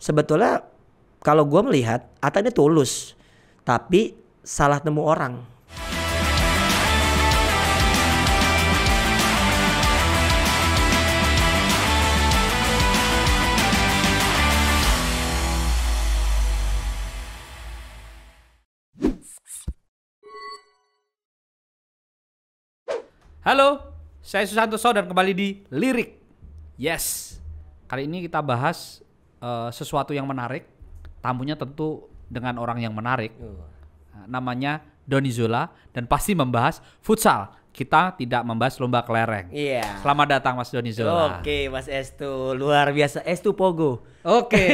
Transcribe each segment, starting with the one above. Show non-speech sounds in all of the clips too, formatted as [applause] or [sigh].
sebetulnya kalau gue melihat Ata ini tulus tapi salah nemu orang Halo, saya Susanto So dan kembali di Lirik. Yes, kali ini kita bahas Eh, sesuatu yang menarik, tamunya tentu dengan orang yang menarik. Nah, namanya Doni Zula dan pasti membahas futsal. Kita tidak membahas lomba kelereng. Iya. Yeah. Selamat datang Mas Doni Zula. Oke, okay, Mas Estu, luar biasa. Estu Pogo. Oke.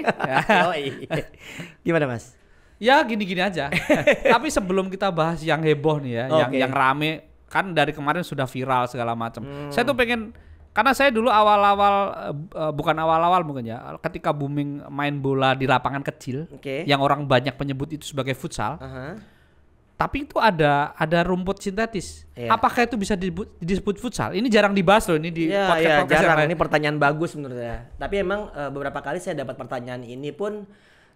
[laughs] Okay. Gimana, Mas? Ya gini-gini aja. [laughs] Tapi sebelum kita bahas yang heboh nih ya, okay. yang yang rame kan dari kemarin sudah viral segala macam. Hmm. Saya tuh pengen karena saya dulu awal-awal uh, bukan awal-awal mungkin ya ketika booming main bola di lapangan kecil okay. yang orang banyak menyebut itu sebagai futsal uh -huh. tapi itu ada ada rumput sintetis yeah. apakah itu bisa disebut, disebut futsal ini jarang dibahas loh ini di yeah, podcast, yeah, podcast iya, jarang. ini pertanyaan bagus menurut saya tapi emang uh, beberapa kali saya dapat pertanyaan ini pun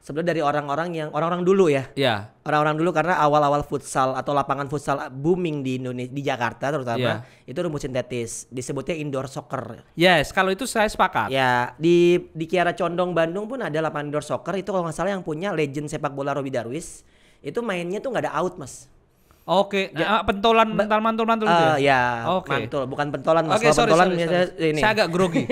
sebenarnya dari orang-orang yang orang-orang dulu ya. Iya. Yeah. Orang-orang dulu karena awal-awal futsal atau lapangan futsal booming di Indonesia di Jakarta terutama yeah. itu rumput sintetis, disebutnya indoor soccer. Yes, kalau itu saya sepakat. Ya, di di Kiara Condong Bandung pun ada lapangan indoor soccer itu kalau nggak salah yang punya legend sepak bola Robi Darwis. Itu mainnya tuh nggak ada out, Mas. Oke, okay. ya, ah, pentolan mental mantul mantul uh, gitu. Ah, ya. ya okay. mantul, bukan pentolan Mas. Okay, sorry, pentolan sorry, sorry. ini. Saya agak grogi.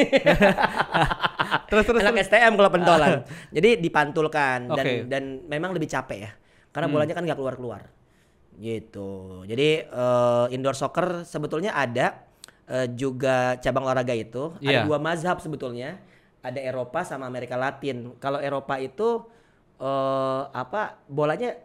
[laughs] terus, terus, anak terus. STM kalau pentolan. Ah. Jadi dipantulkan dan okay. dan memang lebih capek ya. Karena hmm. bolanya kan nggak keluar-keluar. Gitu. Jadi uh, indoor soccer sebetulnya ada uh, juga cabang olahraga itu. Yeah. Ada iya. dua mazhab sebetulnya. Ada Eropa sama Amerika Latin. Kalau Eropa itu uh, apa bolanya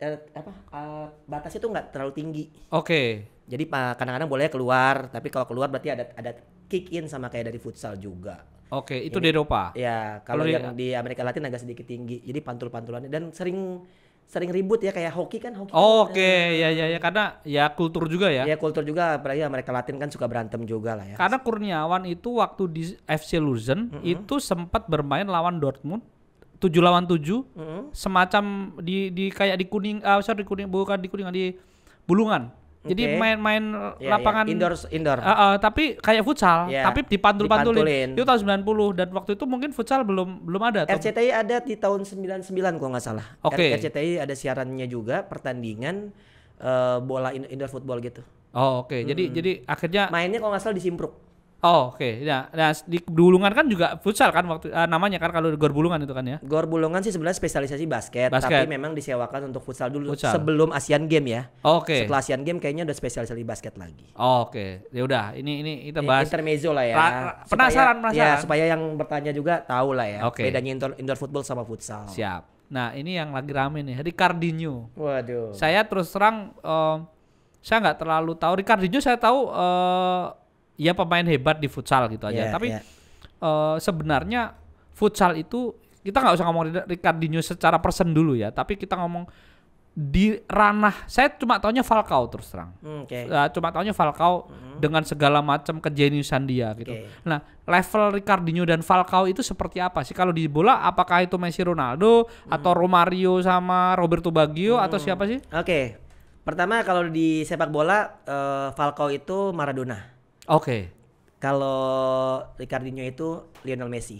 uh, apa uh, batasnya tuh nggak terlalu tinggi. Oke. Okay. Jadi kadang-kadang boleh keluar, tapi kalau keluar berarti ada ada kick in sama kayak dari futsal juga. Oke, itu di Eropa. Ya, kalau yang di Amerika Latin agak sedikit tinggi. Jadi pantul-pantulannya dan sering sering ribut ya kayak hoki kan hoki. Oh, Oke, okay. Nah. ya ya ya karena ya kultur juga ya. Ya kultur juga apalagi Amerika Latin kan suka berantem juga lah ya. Karena Kurniawan itu waktu di FC Luzern mm -hmm. itu sempat bermain lawan Dortmund tujuh lawan tujuh mm -hmm. semacam di di kayak di kuning ah uh, sorry kuning bukan di kuning di bulungan jadi main-main yeah, iya. lapangan yeah. indoor indoor. Uh, uh, tapi kayak futsal, yeah. tapi dipantul-pantulin. Itu tahun 90 dan waktu itu mungkin futsal belum belum ada. RCTI ada di tahun 99 kalau nggak salah. Okay. RCTI ada siarannya juga pertandingan uh, bola indoor football gitu. Oh, oke. Okay. Jadi hmm. jadi akhirnya mainnya kalau nggak salah di Simpruk. Oh, oke. Okay. Nah, nah di Bulungan kan juga futsal kan waktu uh, namanya kan kalau Gor Bulungan itu kan ya. Gor Bulungan sih sebenarnya spesialisasi basket, basket, tapi memang disewakan untuk futsal dulu futsal. sebelum Asian Game ya. Oh, oke. Okay. Setelah Asian Game kayaknya udah spesialisasi basket lagi. Oh, oke. Okay. Ya udah, ini ini kita bahas intermezzo lah ya. penasaran supaya, penasaran. Ya, supaya yang bertanya juga tahu lah ya okay. bedanya indoor indoor football sama futsal. Siap. Nah, ini yang lagi rame nih, Ricardinho. Waduh. Saya terus terang um, saya nggak terlalu tahu Ricardinho saya tahu uh, ya pemain hebat di futsal gitu aja. Yeah, Tapi yeah. Ya. Uh, sebenarnya futsal itu kita nggak usah ngomong Ricardinho secara persen dulu ya, tapi kita ngomong di ranah saya cuma taunya Falcao terus terang. Hmm, okay. Ya, uh, cuma taunya Falcao mm-hmm. dengan segala macam kejeniusan dia gitu. Okay. Nah, level Ricardinho dan Falcao itu seperti apa sih kalau di bola apakah itu Messi Ronaldo mm-hmm. atau Romario sama Roberto Baggio mm-hmm. atau hmm. siapa sih? Oke. Okay. Pertama kalau di sepak bola uh, Falcao itu Maradona. Oke. Okay. Kalau Ricardinho itu Lionel Messi.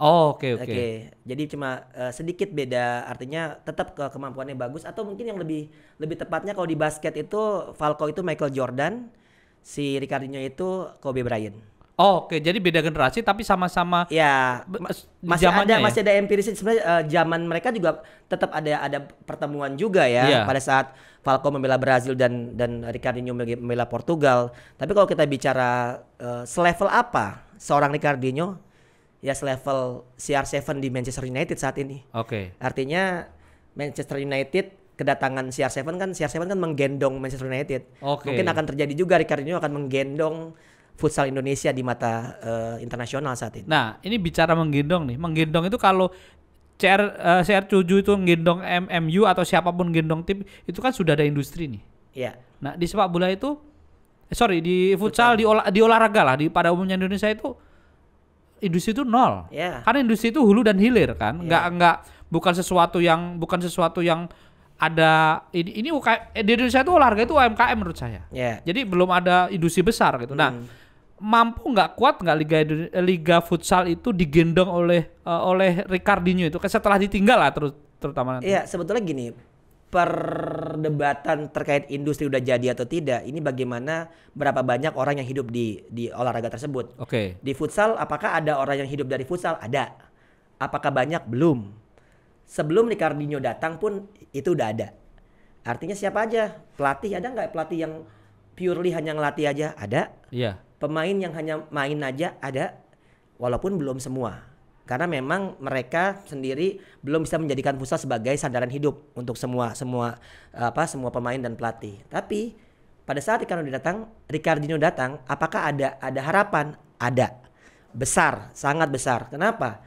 Oh, oke okay, oke. Okay. Okay. Jadi cuma uh, sedikit beda artinya tetap ke kemampuannya bagus atau mungkin yang lebih lebih tepatnya kalau di basket itu Falco itu Michael Jordan, si Ricardinho itu Kobe Bryant. Oh, oke, okay. jadi beda generasi tapi sama-sama ya masih ada ya? masih ada empiris. sebenarnya uh, zaman mereka juga tetap ada ada pertemuan juga ya yeah. pada saat Falco membela Brazil dan dan Ricardinho membela Portugal. Tapi kalau kita bicara uh, selevel apa seorang Ricardinho ya selevel CR7 di Manchester United saat ini. Oke. Okay. Artinya Manchester United kedatangan CR7 kan CR7 kan menggendong Manchester United. Okay. Mungkin akan terjadi juga Ricardinho akan menggendong futsal Indonesia di mata uh, internasional saat ini. Nah, ini bicara menggendong nih. Menggendong itu kalau CR uh, CR7 itu menggendong MMU atau siapapun menggendong tim itu kan sudah ada industri nih. Iya. Nah, di sepak bola itu eh, sorry di futsal, futsal. di olah, di olahraga lah di pada umumnya Indonesia itu industri itu nol. Yeah. Karena industri itu hulu dan hilir kan. Yeah. Enggak enggak bukan sesuatu yang bukan sesuatu yang ada ini ini UK, eh, di Indonesia itu olahraga itu UMKM menurut saya. Yeah. Jadi belum ada industri besar gitu. Nah, hmm. Nah, mampu nggak kuat nggak liga liga futsal itu digendong oleh uh, oleh Ricardinho itu setelah ditinggal lah terus terutama nanti. Iya, sebetulnya gini, perdebatan terkait industri udah jadi atau tidak, ini bagaimana berapa banyak orang yang hidup di di olahraga tersebut. Oke. Okay. Di futsal apakah ada orang yang hidup dari futsal? Ada. Apakah banyak? Belum. Sebelum Ricardinho datang pun itu udah ada. Artinya siapa aja? Pelatih ada nggak pelatih yang purely hanya ngelatih aja? Ada. Iya. Yeah pemain yang hanya main aja ada walaupun belum semua karena memang mereka sendiri belum bisa menjadikan pusat sebagai sandaran hidup untuk semua semua apa semua pemain dan pelatih. Tapi pada saat Ricardo datang, Ricardinho datang, apakah ada ada harapan? Ada. Besar, sangat besar. Kenapa?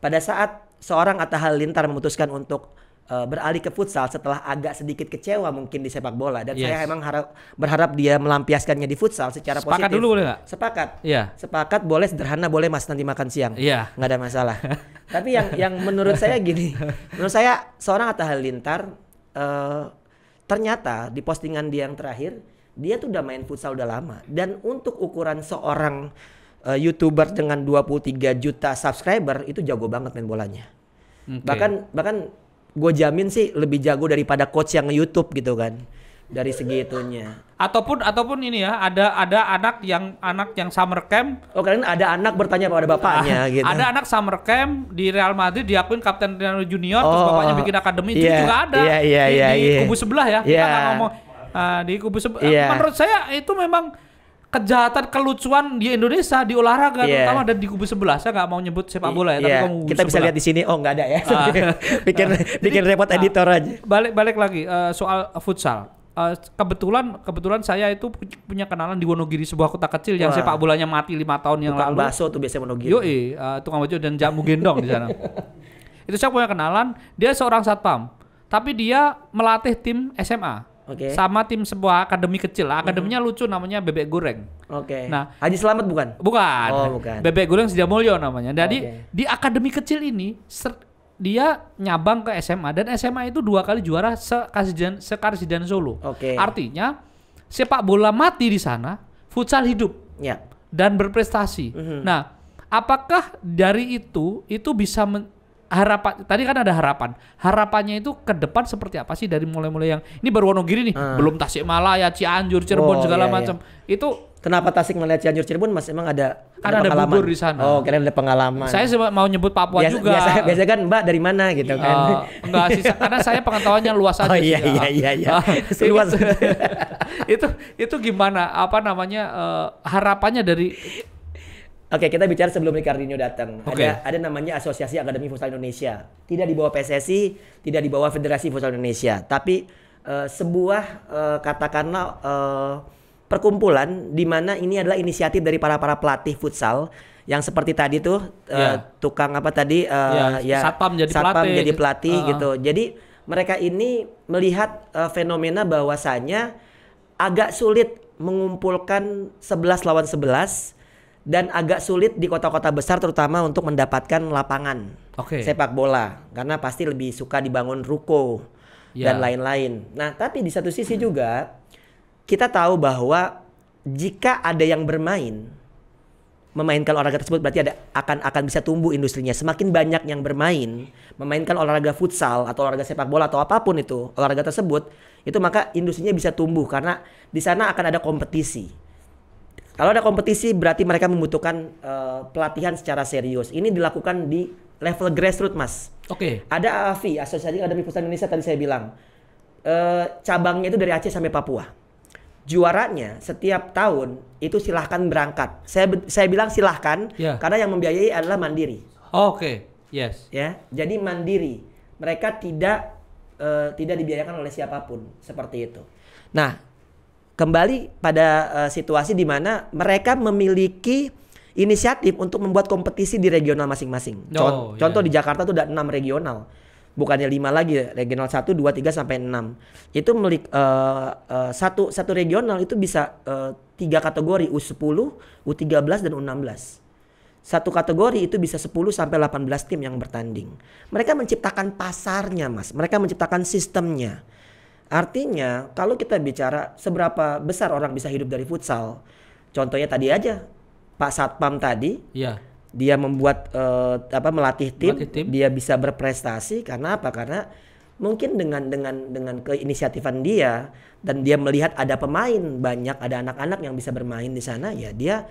Pada saat seorang Atta Halilintar memutuskan untuk Eh, beralih ke futsal setelah agak sedikit kecewa mungkin di sepak bola dan yes. saya emang harap berharap dia melampiaskannya di futsal secara sepakat positif. Sepakat dulu boleh gak? Sepakat. Iya. Yeah. Sepakat boleh sederhana boleh Mas nanti makan siang. Iya. Yeah. Nggak ada masalah. [laughs] Tapi yang yang menurut saya gini, menurut saya seorang Atta Halilintar uh, ternyata di postingan dia yang terakhir dia tuh udah main futsal udah lama dan untuk ukuran seorang uh, YouTuber dengan 23 juta subscriber itu jago banget main bolanya. Okay. Bahkan bahkan gue jamin sih lebih jago daripada coach yang YouTube gitu kan dari segi itunya. Ataupun ataupun ini ya, ada ada anak yang anak yang summer camp. Oh, kalian ada anak bertanya pada bapaknya ah, gitu. Ada anak summer camp di Real Madrid diakuin kapten Ronaldo Junior oh, terus bapaknya bikin akademi yeah, itu iya, juga ada. Yeah, yeah, di, yeah, di yeah. kubu sebelah ya. Yeah. Kita iya. nggak ngomong uh, di kubu sebelah. Iya. Yeah. Menurut saya itu memang kejahatan kelucuan di Indonesia di olahraga yeah. terutama dan di kubu sebelah saya nggak mau nyebut sepak bola ya yeah. tapi iya. kamu kita bisa lihat di sini oh nggak ada ya uh, [laughs] bikin uh, bikin repot uh, editor aja balik balik lagi uh, soal futsal uh, kebetulan kebetulan saya itu punya kenalan di Wonogiri sebuah kota kecil yang sepak bolanya mati lima tahun yang Tukang lalu bakso tuh biasanya Wonogiri yoi uh, tukang baju dan jamu gendong di sana [laughs] itu saya punya kenalan dia seorang satpam tapi dia melatih tim SMA Oke. Okay. Sama tim sebuah akademi kecil. Mm-hmm. Akademinya mm -hmm. lucu namanya Bebek Goreng. Oke. Okay. Nah, Haji Selamat bukan? Bukan. Oh, bukan. Bebek Goreng Sidamulyo namanya. Jadi okay. di akademi kecil ini dia nyabang ke SMA dan SMA itu dua kali juara sekasidan sekarsidan Solo. Oke. Okay. Artinya sepak bola mati di sana, futsal hidup. Ya. Yeah. Dan berprestasi. Mm -hmm. Nah, apakah dari itu itu bisa men harapan tadi kan ada harapan. Harapannya itu ke depan seperti apa sih dari mulai-mulai yang ini baru Wonogiri nih, hmm. belum Tasikmalaya, Cianjur, Cirebon oh, segala iya, iya. macam. Iya. Itu Kenapa Tasikmalaya, Cianjur, Cirebon masih emang ada kan ada, ada di sana. Oh, kalian ada pengalaman. Saya mau nyebut Papua biasa, juga. Biasa, biasa kan Mbak dari mana gitu uh, kan. Oh, enggak sih karena saya pengetahuannya luas oh, aja Oh iya sih, ya. iya iya iya. Uh, ah, [laughs] luas. itu itu gimana apa namanya uh, harapannya dari Oke, kita bicara sebelum Ricardinho datang. Okay. Ada ada namanya Asosiasi Akademi Futsal Indonesia. Tidak di bawah PSSI, tidak di bawah Federasi Futsal Indonesia, tapi uh, sebuah uh, katakanlah uh, perkumpulan di mana ini adalah inisiatif dari para para pelatih futsal yang seperti tadi tuh yeah. Ya. tukang apa tadi uh, yeah, ya satpam jadi satpam pelatih, jadi pelatih uh -huh. gitu. Jadi mereka ini melihat uh, fenomena bahwasanya agak sulit mengumpulkan 11 lawan 11 dan agak sulit di kota-kota besar terutama untuk mendapatkan lapangan okay. sepak bola karena pasti lebih suka dibangun ruko yeah. dan lain-lain. Nah, tapi di satu sisi hmm. juga kita tahu bahwa jika ada yang bermain memainkan olahraga tersebut berarti ada akan akan bisa tumbuh industrinya. Semakin banyak yang bermain memainkan olahraga futsal atau olahraga sepak bola atau apapun itu, olahraga tersebut itu maka industrinya bisa tumbuh karena di sana akan ada kompetisi. Kalau ada kompetisi berarti mereka membutuhkan uh, pelatihan secara serius. Ini dilakukan di level grassroots, Mas. Oke. Okay. Ada Afi Asosiasi Akademi Pusat Indonesia tadi saya bilang. Uh, cabangnya itu dari Aceh sampai Papua. Juaranya setiap tahun itu silahkan berangkat. Saya saya bilang silahkan yeah. karena yang membiayai adalah Mandiri. Oh, Oke. Okay. Yes. Ya. Jadi Mandiri. Mereka tidak uh, tidak dibiayakan oleh siapapun seperti itu. Nah, kembali pada uh, situasi di mana mereka memiliki inisiatif untuk membuat kompetisi di regional masing-masing. Oh, Contoh, yeah. Contoh di Jakarta tuh ada enam regional, bukannya lima lagi regional satu, dua, tiga sampai enam. Itu melik uh, uh, satu satu regional itu bisa uh, tiga kategori U10, U13 dan U16 satu kategori itu bisa 10 sampai 18 tim yang bertanding. Mereka menciptakan pasarnya, Mas. Mereka menciptakan sistemnya. Artinya, kalau kita bicara seberapa besar orang bisa hidup dari futsal, contohnya tadi aja Pak Satpam tadi, ya. dia membuat uh, apa melatih tim, melatih tim, dia bisa berprestasi karena apa? Karena mungkin dengan dengan dengan keinisiatifan dia dan dia melihat ada pemain banyak, ada anak-anak yang bisa bermain di sana, ya dia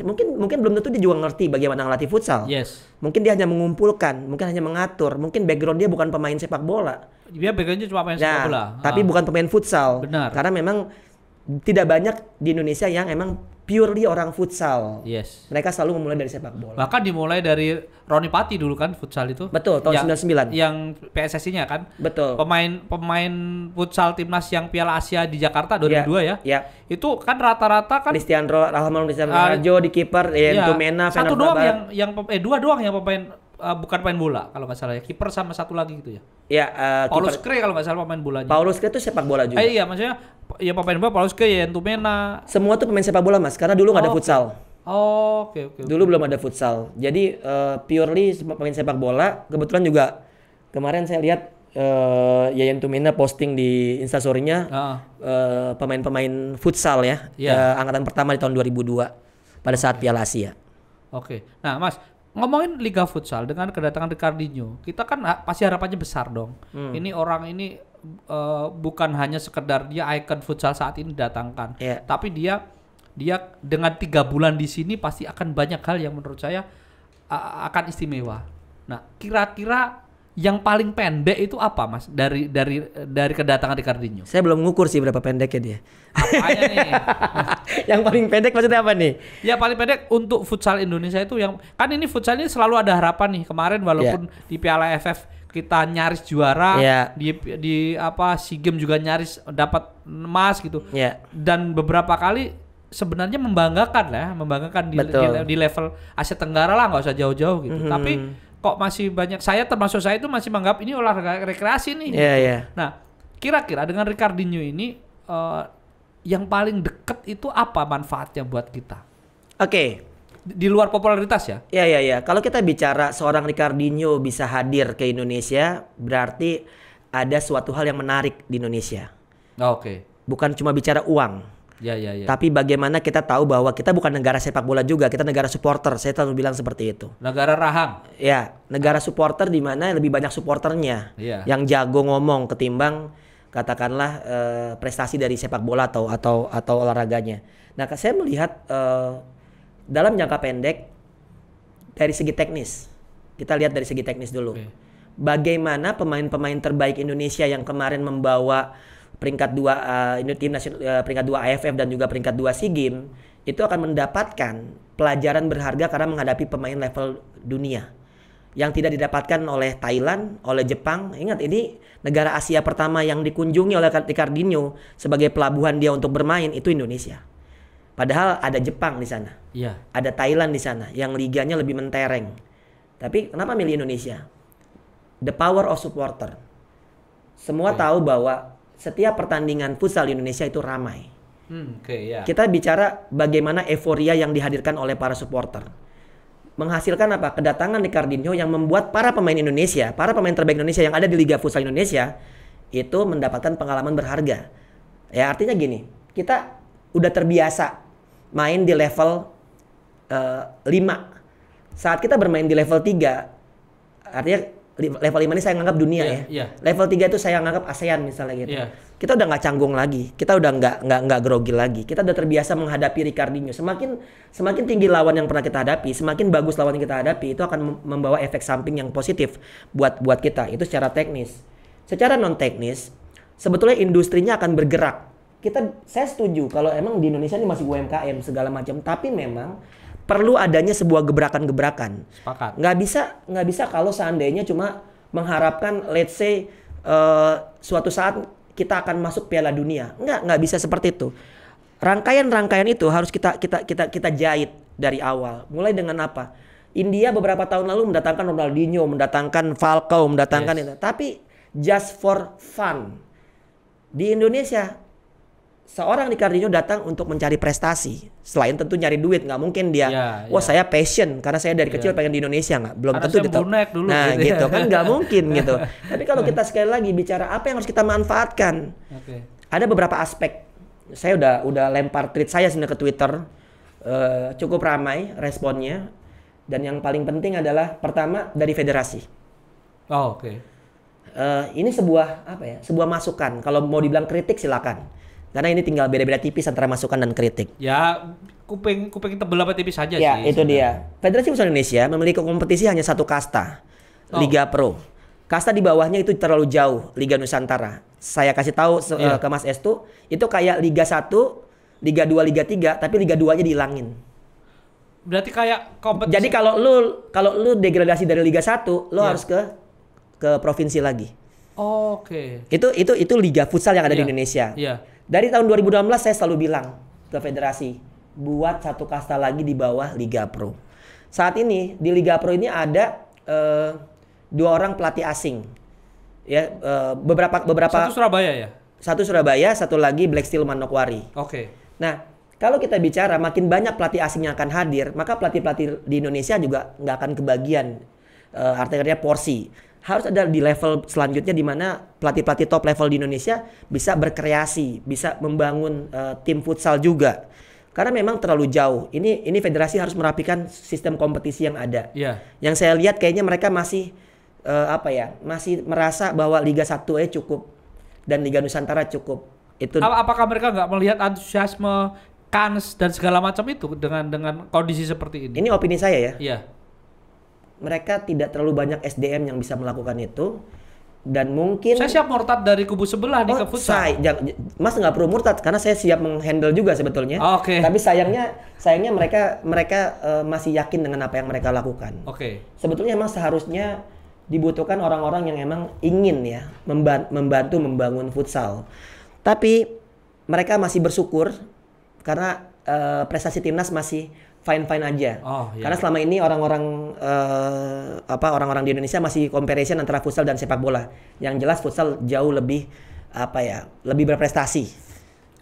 mungkin mungkin belum tentu dia juga ngerti bagaimana ngelatih futsal. Yes. Mungkin dia hanya mengumpulkan, mungkin hanya mengatur, mungkin background dia bukan pemain sepak bola dia backgroundnya cuma main sepak nah, bola. Tapi ah. bukan pemain futsal. Benar. Karena memang tidak banyak di Indonesia yang emang purely orang futsal. Yes. Mereka selalu memulai dari sepak bola. Bahkan dimulai dari Roni Pati dulu kan futsal itu. Betul, tahun yang, 99. Yang PSSI-nya kan. Betul. Pemain pemain futsal timnas yang Piala Asia di Jakarta 2002 yeah. ya. Yeah. Ya. Itu kan rata-rata kan Cristiano Alhamdulillah Cristiano uh, di kiper, ya, yeah. Mena, Satu doang yang yang eh dua doang yang pemain uh, bukan pemain bola kalau nggak salah ya kiper sama satu lagi gitu ya ya uh, Paulus Kre kalau nggak salah pemain juga. Paulus Kre itu sepak bola juga eh, iya maksudnya ya pemain bola Paulus Kre ya Entumena semua tuh pemain sepak bola mas karena dulu nggak oh, ada futsal okay. Oh, oke okay, Okay, Dulu okay. belum ada futsal. Jadi uh, purely pemain sepak bola. Kebetulan juga kemarin saya lihat uh, Yayan Tumina posting di instastorynya uh. uh, pemain-pemain futsal ya, yeah. Iya. uh, angkatan pertama di tahun 2002 pada saat Piala Asia. Oke. Okay. Nah, Mas, ngomongin Liga Futsal dengan kedatangan Ricardinho, kita kan ha ah, pasti harapannya besar dong. Hmm. Ini orang ini uh, bukan hanya sekedar dia ikon futsal saat ini datangkan, yeah. tapi dia dia dengan tiga bulan di sini pasti akan banyak hal yang menurut saya uh, akan istimewa. Nah, kira-kira yang paling pendek itu apa mas dari dari dari kedatangan Ricardinho? Saya belum ngukur sih berapa pendeknya dia. Apanya nih? [laughs] yang paling pendek maksudnya apa nih? Ya paling pendek untuk futsal Indonesia itu yang kan ini futsal ini selalu ada harapan nih kemarin walaupun yeah. di Piala FF kita nyaris juara yeah. di di apa SEA game juga nyaris dapat emas gitu. Yeah. Dan beberapa kali sebenarnya membanggakan lah, ya, membanggakan di, di, di level Asia Tenggara lah nggak usah jauh-jauh gitu. Mm -hmm. Tapi kok masih banyak saya termasuk saya itu masih menganggap ini olahraga rekreasi nih. Iya, yeah, gitu. iya. Yeah. Nah, kira-kira dengan Ricardinho ini uh, yang paling deket itu apa manfaatnya buat kita? Oke. Okay. Di luar popularitas ya? Iya, iya, iya. Kalau kita bicara seorang Ricardinho bisa hadir ke Indonesia, berarti ada suatu hal yang menarik di Indonesia. Oke. Okay. Bukan cuma bicara uang. Ya, ya, ya. Tapi bagaimana kita tahu bahwa kita bukan negara sepak bola juga, kita negara supporter. Saya selalu bilang seperti itu. Negara rahang. Ya, negara supporter di mana lebih banyak supporternya. Ya. Yang jago ngomong ketimbang katakanlah eh, prestasi dari sepak bola atau atau atau olahraganya. Nah, saya melihat eh, dalam jangka pendek dari segi teknis. Kita lihat dari segi teknis dulu. Okay. Bagaimana pemain-pemain terbaik Indonesia yang kemarin membawa peringkat 2 uh, eh, ini tim nasional uh, peringkat 2 AFF dan juga peringkat 2 SEA Games itu akan mendapatkan pelajaran berharga karena menghadapi pemain level dunia yang tidak didapatkan oleh Thailand, oleh Jepang. Ingat ini negara Asia pertama yang dikunjungi oleh Ricardinho sebagai pelabuhan dia untuk bermain itu Indonesia. Padahal ada Jepang di sana. Iya. Ada Thailand di sana yang liganya lebih mentereng. Tapi kenapa milih Indonesia? The power of supporter. Semua iya. tahu bahwa setiap pertandingan futsal Indonesia itu ramai. Hmm, okay, yeah. Kita bicara bagaimana euforia yang dihadirkan oleh para supporter. Menghasilkan apa? Kedatangan Di Ricardinho yang membuat para pemain Indonesia, para pemain terbaik Indonesia yang ada di Liga Futsal Indonesia itu mendapatkan pengalaman berharga. Ya artinya gini, kita udah terbiasa main di level uh, eh, 5. Saat kita bermain di level 3, artinya level 5 ini saya nganggap dunia yeah, ya. Yeah. Level 3 itu saya nganggap ASEAN misalnya gitu. Yeah. Kita udah nggak canggung lagi, kita udah nggak nggak nggak grogi lagi. Kita udah terbiasa menghadapi Ricardinho. Semakin semakin tinggi lawan yang pernah kita hadapi, semakin bagus lawan yang kita hadapi, itu akan membawa efek samping yang positif buat buat kita. Itu secara teknis. Secara non teknis, sebetulnya industrinya akan bergerak. Kita saya setuju kalau emang di Indonesia ini masih UMKM segala macam, tapi memang perlu adanya sebuah gebrakan-gebrakan. Sepakat. Nggak bisa nggak bisa kalau seandainya cuma mengharapkan let's say uh, suatu saat kita akan masuk Piala Dunia. Nggak nggak bisa seperti itu. Rangkaian-rangkaian itu harus kita kita kita kita jahit dari awal. Mulai dengan apa? India beberapa tahun lalu mendatangkan Ronaldinho, mendatangkan Falcao, mendatangkan yes. itu. Tapi just for fun. Di Indonesia seorang Ricardinho datang untuk mencari prestasi. Selain tentu nyari duit, nggak mungkin dia, yeah, wah yeah. saya passion karena saya dari ya. kecil yeah. pengen di Indonesia nggak. Belum karena tentu gitu. Dulu nah gitu, ya. gitu. kan nggak mungkin [laughs] gitu. Tapi kalau kita sekali lagi bicara apa yang harus kita manfaatkan, okay. ada beberapa aspek. Saya udah udah lempar tweet saya sini ke Twitter, uh, cukup ramai responnya. Dan yang paling penting adalah pertama dari federasi. Oh, Oke. Okay. Uh, eh, ini sebuah apa ya? Sebuah masukan. Kalau mau dibilang kritik silakan karena ini tinggal beda-beda tipis antara masukan dan kritik. Ya, kuping kuping tebel apa tipis saja ya, sih. Ya, itu sebenarnya. dia. Federasi Futsal Indonesia memiliki kompetisi hanya satu kasta, oh. Liga Pro. Kasta di bawahnya itu terlalu jauh, Liga Nusantara. Saya kasih tahu yeah. Iya. ke Mas Estu, itu kayak Liga 1, Liga 2, Liga 3, tapi Liga 2-nya dihilangin. Berarti kayak kompetisi. Jadi kalau lu kalau lu degradasi dari Liga 1, lu yeah. harus ke ke provinsi lagi. Oh, Oke. Okay. Itu itu itu liga futsal yang ada yeah. di iya. Indonesia. Iya. Yeah. Dari tahun 2016 saya selalu bilang ke federasi, buat satu kasta lagi di bawah Liga Pro. Saat ini di Liga Pro ini ada uh, dua orang pelatih asing. Ya, uh, beberapa beberapa Satu Surabaya ya. Satu Surabaya, satu lagi Black Steel Manokwari. Oke. Okay. Nah, kalau kita bicara makin banyak pelatih asing yang akan hadir, maka pelatih-pelatih di Indonesia juga nggak akan kebagian uh, artinya porsi harus ada di level selanjutnya di mana pelatih-pelatih top level di Indonesia bisa berkreasi, bisa membangun uh, tim futsal juga. Karena memang terlalu jauh. Ini ini federasi harus merapikan sistem kompetisi yang ada. Yeah. Yang saya lihat kayaknya mereka masih uh, apa ya? Masih merasa bahwa Liga 1 eh cukup dan Liga Nusantara cukup. Itu apakah mereka nggak melihat antusiasme kans dan segala macam itu dengan dengan kondisi seperti ini? Ini opini saya ya. Iya. Yeah mereka tidak terlalu banyak SDM yang bisa melakukan itu dan mungkin saya siap murtad dari kubu sebelah oh, di ke Saya, mas nggak perlu murtad karena saya siap menghandle juga sebetulnya. Oke. Okay. Tapi sayangnya sayangnya mereka mereka uh, masih yakin dengan apa yang mereka lakukan. Oke. Okay. Sebetulnya emang seharusnya dibutuhkan orang-orang yang emang ingin ya membantu membangun futsal. Tapi mereka masih bersyukur karena uh, prestasi timnas masih fine fine aja. Oh, iya. Karena selama ini orang-orang uh, apa orang-orang di Indonesia masih comparison antara futsal dan sepak bola. Yang jelas futsal jauh lebih apa ya lebih berprestasi.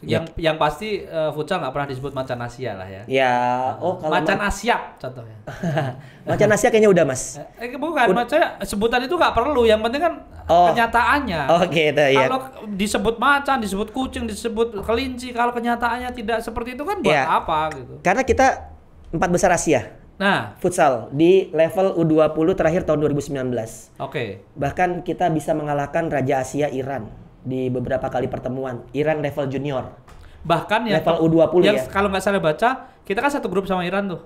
Yang ya. yang pasti uh, futsal nggak pernah disebut macan Asia lah ya. Ya, eh, oh kalau macan ma Asia contohnya. [laughs] macan Asia kayaknya udah mas. Eh, bukan, Ud macan sebutan itu nggak perlu. Yang penting kan oh. kenyataannya. Oke, okay, ya. Kalau disebut macan, disebut kucing, disebut kelinci, kalau kenyataannya tidak seperti itu kan buat ya. apa gitu? Karena kita empat besar Asia. Nah, futsal di level U20 terakhir tahun 2019. Oke. Okay. Bahkan kita bisa mengalahkan Raja Asia Iran di beberapa kali pertemuan. Iran level junior. Bahkan ya. level U20 yang ya. kalau nggak salah baca, kita kan satu grup sama Iran tuh.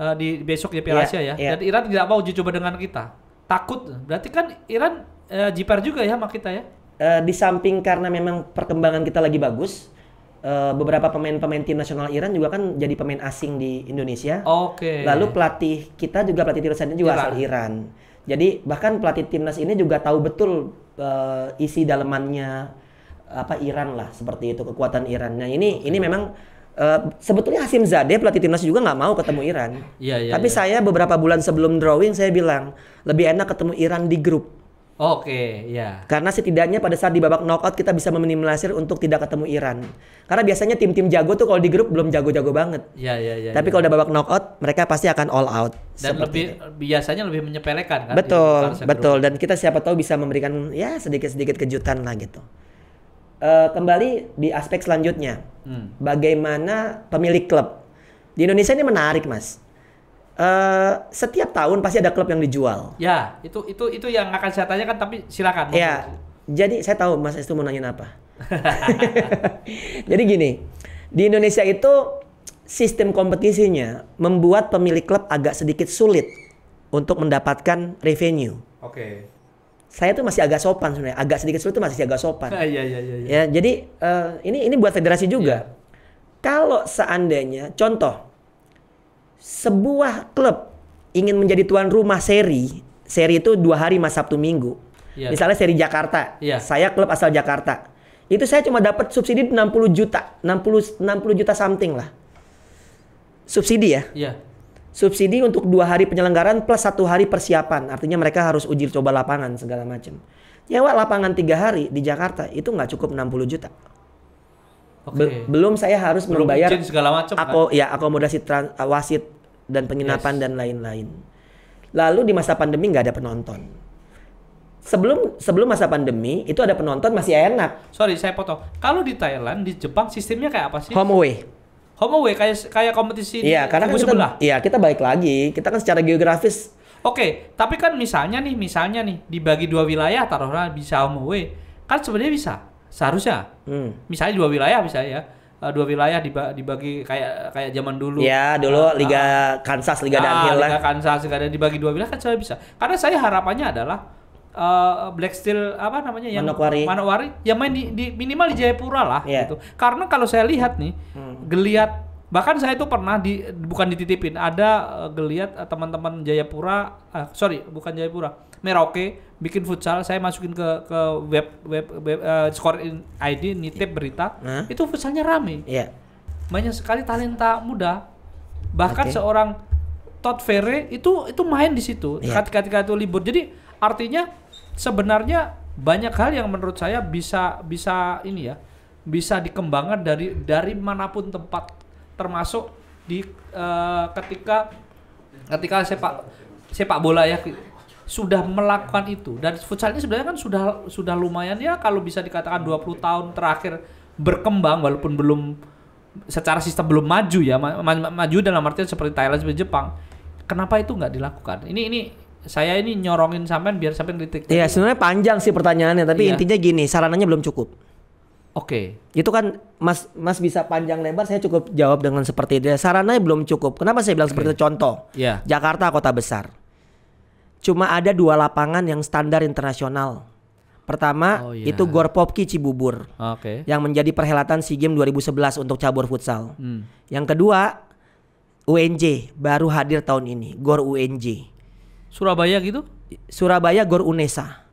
Uh, di besok di Piala yeah, Asia ya. Yeah. Dan Iran tidak mau uji coba dengan kita. Takut. Berarti kan Iran uh, jiper juga ya sama kita ya. Uh, di samping karena memang perkembangan kita lagi bagus, Eh, beberapa pemain-pemain tim nasional Iran juga kan jadi pemain asing di Indonesia. Oke. Okay. Lalu pelatih kita juga pelatih timnas nasional juga Iran. asal Iran. Jadi bahkan pelatih timnas ini juga tahu betul uh, isi dalemannya apa Iran lah seperti itu kekuatan Iran. Nah ini okay. ini memang Uh, sebetulnya Hasim Zadeh pelatih timnas juga nggak mau ketemu Iran. Iya, yeah, iya, yeah, Tapi yeah. saya beberapa bulan sebelum drawing saya bilang lebih enak ketemu Iran di grup Oke, okay, ya. Yeah. Karena setidaknya pada saat di babak knockout kita bisa meminimalisir untuk tidak ketemu Iran. Karena biasanya tim-tim jago tuh kalau di grup belum jago-jago banget. Iya, yeah, iya, yeah, iya. Tapi iya. kalau udah babak knockout, mereka pasti akan all out. Dan lebih itu. biasanya lebih menyepelekan kan. Betul, betul. Dan kita siapa tahu bisa memberikan ya sedikit-sedikit kejutan lah gitu. Uh, kembali di aspek selanjutnya, hmm. bagaimana pemilik klub di Indonesia ini menarik, mas. Eh, setiap tahun pasti ada klub yang dijual. Ya, itu itu itu yang akan saya tanyakan tapi silakan. Ya, jadi saya tahu Mas itu mau nanya apa. [laughs] jadi gini, di Indonesia itu sistem kompetisinya membuat pemilik klub agak sedikit sulit untuk mendapatkan revenue. Oke. Okay. Saya tuh masih agak sopan sebenarnya, agak sedikit sulit tuh masih agak sopan. [laughs] Iya, iya iya iya. Ya, jadi uh, ini ini buat federasi juga. Ya. Kalau seandainya contoh sebuah klub ingin menjadi tuan rumah seri, seri itu dua hari mas Sabtu Minggu. Yeah. Misalnya seri Jakarta, yeah. saya klub asal Jakarta. Itu saya cuma dapat subsidi 60 juta, 60 60 juta something lah. Subsidi ya? Yeah. Subsidi untuk dua hari penyelenggaraan plus satu hari persiapan. Artinya mereka harus uji coba lapangan segala macam. Nyewa lapangan tiga hari di Jakarta itu nggak cukup 60 juta. Okay. belum saya harus belum membayar segala macam aku kan? ya akomodasi trans, wasit dan penginapan yes. dan lain-lain. Lalu di masa pandemi nggak ada penonton. Sebelum sebelum masa pandemi itu ada penonton masih enak. Sorry saya potong. Kalau di Thailand di Jepang sistemnya kayak apa sih? Home away. Home away kayak kayak kompetisi. Iya karena kan kita sebelah. Iya kita balik lagi. Kita kan secara geografis. Oke, tapi kan misalnya nih misalnya nih dibagi dua wilayah taruhlah bisa home away kan sebenarnya bisa seharusnya hmm. misalnya dua wilayah misalnya ya eh, dua wilayah dibagi, kayak kayak zaman dulu ya dulu uh, liga ah. Kansas liga nah, Daniel liga Kansas liga dan dibagi dua wilayah kan saya bisa karena saya harapannya adalah uh, Black Steel apa namanya yang Manokwari, Manokwari yang main di, di minimal di Jayapura lah yeah. gitu karena kalau saya lihat nih hmm. geliat bahkan saya itu pernah di bukan dititipin ada eh, geliat teman-teman Jayapura uh, sorry bukan Jayapura Merauke bikin futsal saya masukin ke ke web web, web uh, eh, score ID nitip berita huh? itu futsalnya rame yeah. banyak sekali talenta muda bahkan okay. seorang Todd Ferre itu itu main di situ yeah. ketika itu libur jadi artinya sebenarnya banyak hal yang menurut saya bisa bisa ini ya bisa dikembangkan dari dari manapun tempat termasuk di uh, ketika ketika sepak sepak bola ya sudah melakukan itu dan futsal ini sebenarnya kan sudah sudah lumayan ya kalau bisa dikatakan 20 tahun terakhir berkembang walaupun belum secara sistem belum maju ya ma ma maju dalam artian seperti Thailand seperti Jepang kenapa itu nggak dilakukan ini ini saya ini nyorongin sampean biar sampean kritik ya sebenarnya panjang sih pertanyaannya tapi iya. intinya gini sarananya belum cukup Oke. Okay. Itu kan Mas Mas bisa panjang lebar saya cukup jawab dengan seperti itu. Sarananya belum cukup. Kenapa saya bilang okay. seperti itu? Contoh. Yeah. Jakarta kota besar cuma ada dua lapangan yang standar internasional. Pertama oh, yeah. itu Gor Popki Cibubur. Okay. Yang menjadi perhelatan SEA Games 2011 untuk cabur futsal. Hmm. Yang kedua UNJ baru hadir tahun ini, Gor UNJ. Surabaya gitu? Surabaya Gor Unesa.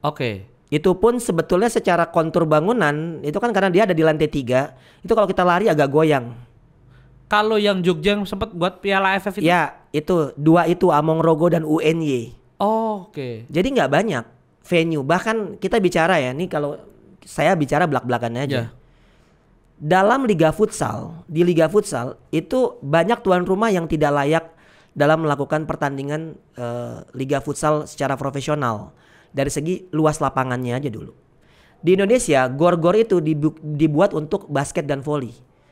Oke. Okay. Itu pun sebetulnya secara kontur bangunan itu kan karena dia ada di lantai tiga, itu kalau kita lari agak goyang. Kalau yang Jogja yang sempat buat Piala AFF itu? Ya, itu dua itu Among Rogo dan UNY. Oh, oke. Okay. Jadi nggak banyak venue. Bahkan kita bicara ya, nih kalau saya bicara belak-belakannya aja. Yeah. Dalam liga futsal, di liga futsal itu banyak tuan rumah yang tidak layak dalam melakukan pertandingan uh, liga futsal secara profesional dari segi luas lapangannya aja dulu. Di Indonesia, gor-gor itu dibu dibuat untuk basket dan volley.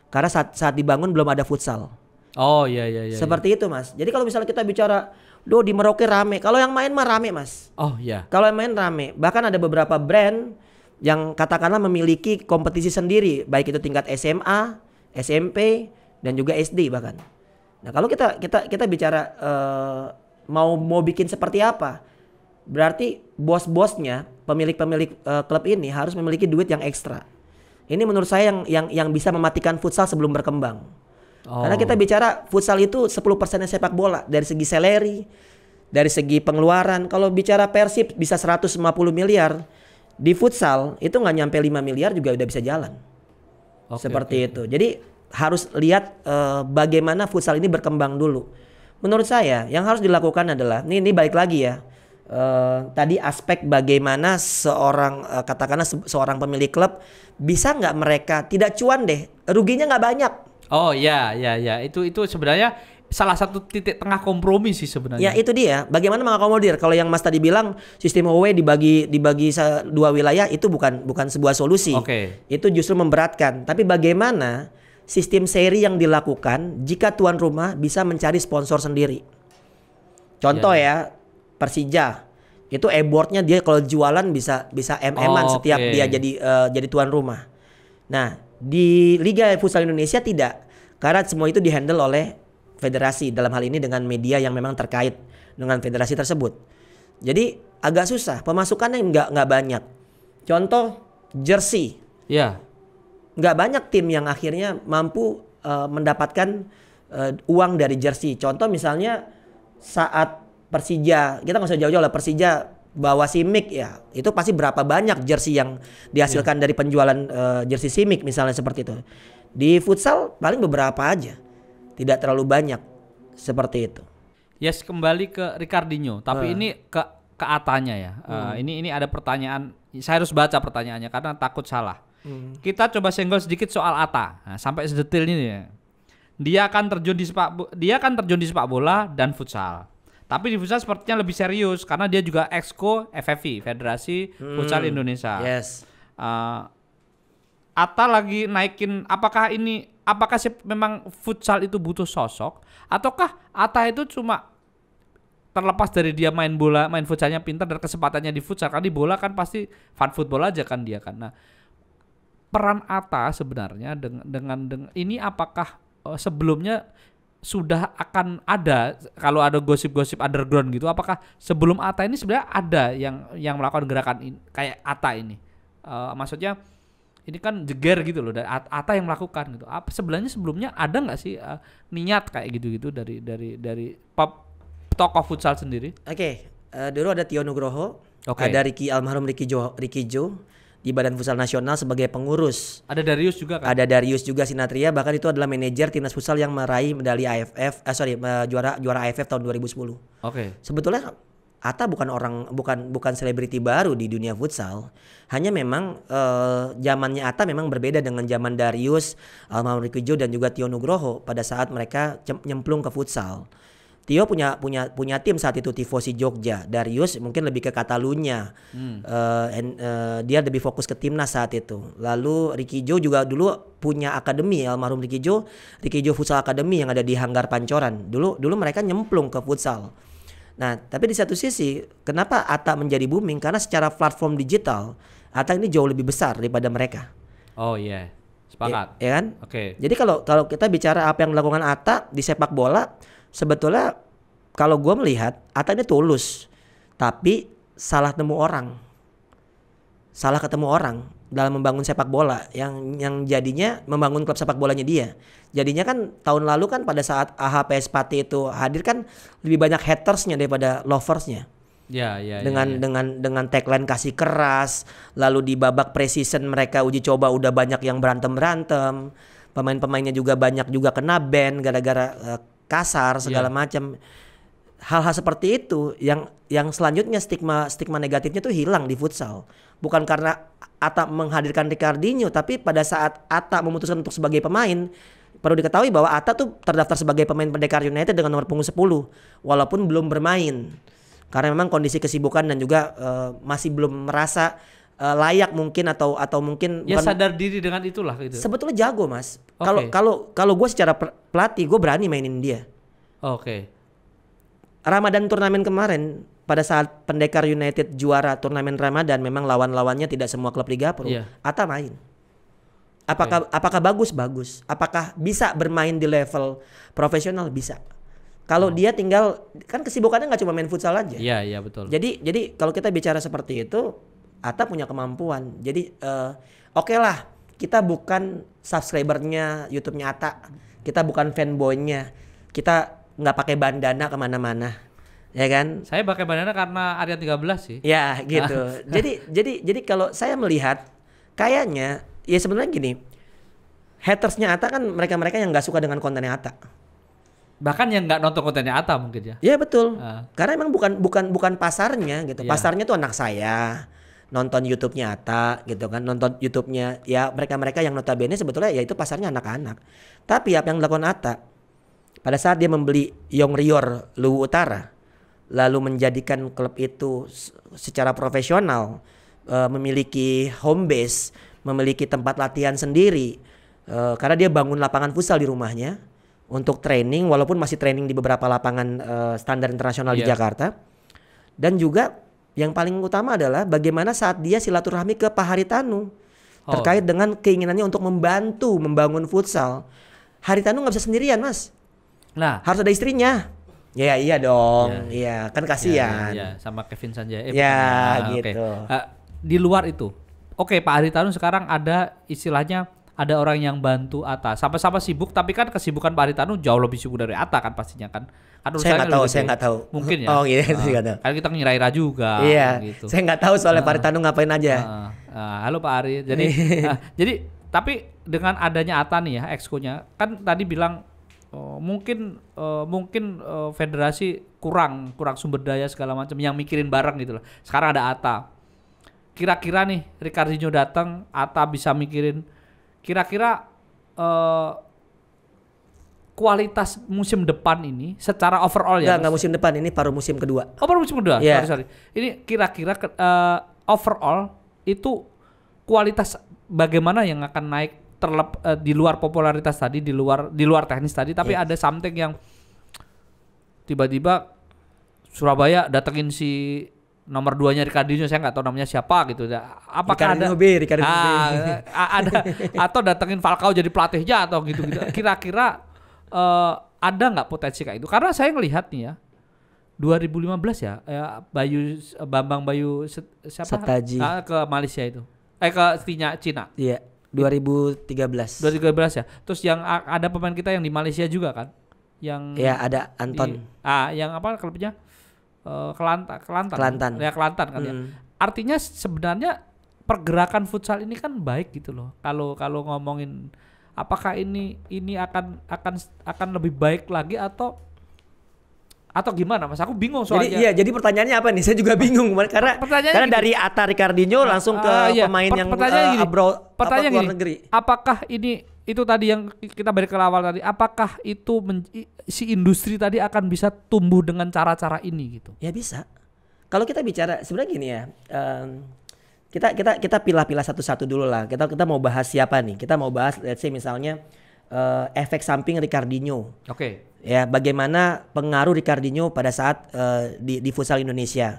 Karena saat saat dibangun belum ada futsal. Oh iya iya iya. Seperti iya. itu Mas. Jadi kalau misalnya kita bicara Duh di Merauke rame. Kalau yang main mah rame Mas. Oh iya. Kalau yang main rame. Bahkan ada beberapa brand yang katakanlah memiliki kompetisi sendiri, baik itu tingkat SMA, SMP, dan juga SD bahkan. Nah kalau kita kita kita bicara uh, mau mau bikin seperti apa, berarti bos-bosnya, pemilik-pemilik uh, klub ini harus memiliki duit yang ekstra. Ini menurut saya yang yang yang bisa mematikan futsal sebelum berkembang. Oh. Karena kita oh. bicara futsal itu 10 persennya sepak bola dari segi salary, dari segi pengeluaran. Kalau bicara Persib bisa 150 miliar, di futsal itu nggak nyampe 5 miliar juga udah bisa jalan. Okay, Seperti okay. itu. Jadi harus lihat uh, bagaimana futsal ini berkembang dulu. Menurut saya yang harus dilakukan adalah, ini ini baik lagi ya Uh, tadi aspek bagaimana seorang uh, katakanlah se seorang pemilik klub bisa nggak mereka tidak cuan deh ruginya nggak banyak oh ya ya ya itu itu sebenarnya salah satu titik tengah kompromi sih sebenarnya ya itu dia bagaimana mengakomodir kalau yang mas tadi bilang sistem away dibagi dibagi dua wilayah itu bukan bukan sebuah solusi okay. itu justru memberatkan tapi bagaimana sistem seri yang dilakukan jika tuan rumah bisa mencari sponsor sendiri contoh yeah. Iya. ya Persija itu e-boardnya dia kalau jualan bisa bisa mm oh, setiap okay. dia jadi uh, jadi tuan rumah. Nah di Liga Futsal Indonesia tidak karena semua itu dihandle oleh federasi dalam hal ini dengan media yang memang terkait dengan federasi tersebut. Jadi agak susah pemasukannya nggak nggak banyak. Contoh jersey. Ya. Yeah. Nggak banyak tim yang akhirnya mampu uh, mendapatkan uh, uang dari jersey. Contoh misalnya saat Persija, kita nggak usah jauh-jauh lah Persija bawa simik ya itu pasti berapa banyak jersey yang dihasilkan yeah. dari penjualan uh, jersey simik misalnya seperti itu di futsal paling beberapa aja tidak terlalu banyak seperti itu yes kembali ke Ricardinho tapi uh. ini ke ke Atanya ya eh, hmm. ini ini ada pertanyaan saya harus baca pertanyaannya karena takut salah hmm. kita coba senggol sedikit soal Ata nah, sampai sedetil ini ya dia akan terjun di sepak dia akan terjun di sepak bola dan futsal tapi di futsal sepertinya lebih serius karena dia juga exco FFI Federasi hmm. Futsal Indonesia. Yes. Uh, eh, Ata lagi naikin apakah ini apakah sih memang futsal itu butuh sosok ataukah Ata itu cuma terlepas dari dia main bola, main futsalnya pintar dan kesempatannya di futsal kan di bola kan pasti fan football aja kan dia karena peran Ata sebenarnya dengan dengan, dengan ini apakah eh, sebelumnya sudah akan ada kalau ada gosip-gosip underground gitu apakah sebelum Ata ini sebenarnya ada yang yang melakukan gerakan ini, kayak Ata ini uh, eh, maksudnya ini kan jeger gitu loh dari Ata yang melakukan gitu apa sebenarnya sebelumnya ada nggak sih uh, niat kayak gitu-gitu dari dari dari pop tokoh futsal sendiri oke okay. uh, eh, dulu ada Tio Nugroho okay. ada Ricky almarhum Ricky Jo Ricky Jo di Badan Futsal Nasional sebagai pengurus. Ada Darius juga kan? Ada Darius juga Sinatria bahkan itu adalah manajer timnas futsal yang meraih medali AFF eh sorry juara juara AFF tahun 2010. Oke. Okay. Sebetulnya Ata bukan orang bukan bukan selebriti baru di dunia futsal. Hanya memang eh, zamannya Ata memang berbeda dengan zaman Darius, Almarhum Rikijo dan juga Tio Nugroho pada saat mereka nyemplung ke futsal. Tio punya punya punya tim saat itu tifosi Jogja. Darius mungkin lebih ke Katalunya. Hmm. Uh, eh, and, uh, eh, dia lebih fokus ke timnas saat itu. Lalu Ricky Jo juga dulu punya akademi almarhum Ricky Jo, Ricky Jo Futsal Academy yang ada di Hanggar Pancoran. Dulu dulu mereka nyemplung ke futsal. Nah, tapi di satu sisi kenapa Ata menjadi booming karena secara platform digital Ata ini jauh lebih besar daripada mereka. Oh iya. Yeah. Sepakat. Ya, ya, kan? Oke. Okay. Jadi kalau kalau kita bicara apa yang dilakukan Ata di sepak bola, sebetulnya kalau gue melihat Ata ini tulus tapi salah temu orang salah ketemu orang dalam membangun sepak bola yang yang jadinya membangun klub sepak bolanya dia. Jadinya kan tahun lalu kan pada saat AHPS Pati itu hadir kan lebih banyak hatersnya daripada loversnya. Ya, ya, ya dengan ya, ya. dengan dengan tagline kasih keras, lalu di babak precision mereka uji coba udah banyak yang berantem berantem, pemain-pemainnya juga banyak juga kena ban gara-gara uh, kasar iya. segala yeah. macam hal-hal seperti itu yang yang selanjutnya stigma stigma negatifnya tuh hilang di futsal bukan karena Ata menghadirkan Ricardinho tapi pada saat Ata memutuskan untuk sebagai pemain perlu diketahui bahwa Ata tuh terdaftar sebagai pemain pendekar United dengan nomor punggung 10 walaupun belum bermain karena memang kondisi kesibukan dan juga uh, masih belum merasa uh, layak mungkin atau atau mungkin ya bukan, sadar diri dengan itulah gitu. Sebetulnya jago, Mas. Kalau okay. kalau kalau gue secara pelatih gue berani mainin dia. Oke. Okay. Ramadan turnamen kemarin pada saat Pendekar United juara turnamen Ramadan memang lawan-lawannya tidak semua klub Liga Pro. Yeah. Ata main. Apakah okay. apakah bagus bagus? Apakah bisa bermain di level profesional bisa? Kalau oh. dia tinggal kan kesibukannya nggak cuma main futsal aja. Iya iya betul. Jadi jadi kalau kita bicara seperti itu Ata punya kemampuan. Jadi uh, eh, oke okay lah, kita bukan subscribernya YouTube-nya Ata, kita bukan fanboynya, kita nggak pakai bandana kemana-mana, ya kan? Saya pakai bandana karena Arya 13 sih. Ya gitu. Ah. [laughs] jadi jadi jadi kalau saya melihat kayaknya ya sebenarnya gini, hatersnya Ata kan mereka-mereka yang nggak suka dengan kontennya Ata bahkan yang nggak nonton kontennya Ata mungkin ya. Iya betul. Uh. Karena emang bukan bukan bukan pasarnya gitu. Yeah. Pasarnya tuh anak saya, nonton YouTube-nya Ata gitu kan, nonton YouTube-nya ya mereka-mereka yang notabene sebetulnya ya itu pasarnya anak-anak. Tapi apa yang dilakukan Ata pada saat dia membeli Yong Rior Lu Utara lalu menjadikan klub itu secara profesional eh, memiliki home base, memiliki tempat latihan sendiri eh, karena dia bangun lapangan futsal di rumahnya untuk training walaupun masih training di beberapa lapangan eh, standar internasional yeah. di iya. Jakarta dan juga yang paling utama adalah bagaimana saat dia silaturahmi ke Pak Haritanu oh. terkait dengan keinginannya untuk membantu membangun futsal. Haritanu nggak bisa sendirian, Mas. Nah, harus ada istrinya. Ya, ya iya dong. Iya, ya, kan kasihan. Ya, ya, iya, kan ya, ya. sama Kevin Sanjaya. Eh, ya, gitu. Okay. Uh, eh, di luar itu. Oke, okay, Pak Haritanu sekarang ada istilahnya ada orang yang bantu Ata. Sama-sama sibuk, tapi kan kesibukan Pak Haritanu jauh lebih sibuk dari Ata kan pastinya kan. kan saya nggak kan tahu, saya nggak tahu. Mungkin ya. Oh iya, sih saya nggak ah. tahu. Kan kita ngira-ngira juga. Iya. Gitu. Saya nggak tahu soalnya nah, Pak Haritanu ah. ngapain aja. Nah, nah, halo Pak Ari. Jadi, nah, [laughs] jadi tapi dengan adanya Ata nih ya, exco-nya, kan tadi bilang Oh, mungkin uh, mungkin uh, federasi kurang kurang sumber daya segala macam yang mikirin bareng gitu loh. Sekarang ada Ata. Kira-kira nih Ricardinho datang, Ata bisa mikirin kira-kira uh, kualitas musim depan ini secara overall ya? Enggak, musim depan, ini paruh musim kedua. Oh, paruh musim kedua. Yeah. Sorry, sorry. Ini kira-kira uh, overall itu kualitas bagaimana yang akan naik terlep uh, di luar popularitas tadi, di luar di luar teknis tadi, tapi yeah. ada something yang tiba-tiba Surabaya datengin si nomor duanya Ricardinho saya nggak tahu namanya siapa gitu. Nah, apakah Ricardinho ada B, Ricardinho ah, B. Eh, ada [laughs] atau datengin Falcao jadi pelatihnya atau gitu gitu. Kira-kira uh, ada nggak potensi kayak itu? Karena saya ngelihat nih ya 2015 ya, ya Bayu Bambang Bayu siapa Setaji. Ah, ke Malaysia itu. Eh ke Cina. Cina. Iya. 2013. 2013 ya. Terus yang ada pemain kita yang di Malaysia juga kan? Yang Iya, ada Anton. Di, ah, yang apa klubnya? Eh, kelantan, Kelantan, Kelantan, ya Kelantan kan ya. hmm. ya. Artinya sebenarnya pergerakan futsal ini kan baik gitu loh. Kalau kalau ngomongin apakah ini ini akan akan akan lebih baik lagi atau atau gimana mas aku bingung soalnya jadi, iya jadi pertanyaannya apa nih saya juga bingung karena karena gini. dari Atta Ricardinho ah, langsung ke uh, iya. pemain yang pertanyaan uh, eh, abro pertanyaan luar gini, negeri apakah ini itu tadi yang kita balik ke awal tadi apakah itu men, si industri tadi akan bisa tumbuh dengan cara-cara ini gitu ya bisa kalau kita bicara sebenarnya gini ya um, kita kita kita pilah-pilah satu-satu dulu lah kita kita mau bahas siapa nih kita mau bahas let's say misalnya uh, efek samping Ricardinho. Oke. Okay. Ya, bagaimana pengaruh Ricardinho pada saat uh, di, di futsal Indonesia.